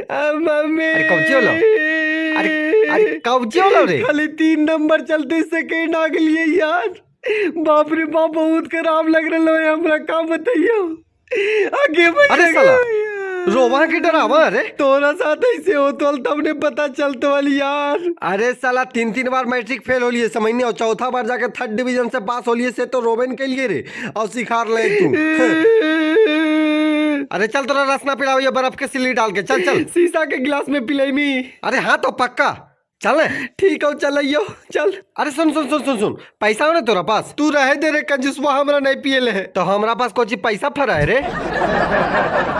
अरे अरे अरे रे खाली तीन नंबर चलते आ गए यार बाप रे बाप बहुत खराब लग रहा है हमरा का बताइयो आगे अरे साला रोवा के डरावा अरे तोरा साथ ऐसे हो तो तब पता चलते वाली यार अरे साला तीन तीन बार मैट्रिक फेल होलिए समझ नहीं चौथा बार जाके थर्ड डिवीजन से पास होलिए से तो रोबेन के लिए रे और सिखार ले तू अरे चल तोरा रस ना पिलाओ ये बर्फ के सिल्ली डाल के चल चल शीशा के गिलास में पिलेमी अरे हाँ तो पक्का चल ठीक हो चल यो चल अरे सुन सुन सुन सुन सुन पैसा हो ना तोरा पास तू रहे दे रे वो हमरा नहीं पिए ले तो हमरा पास कोची पैसा फरा है रे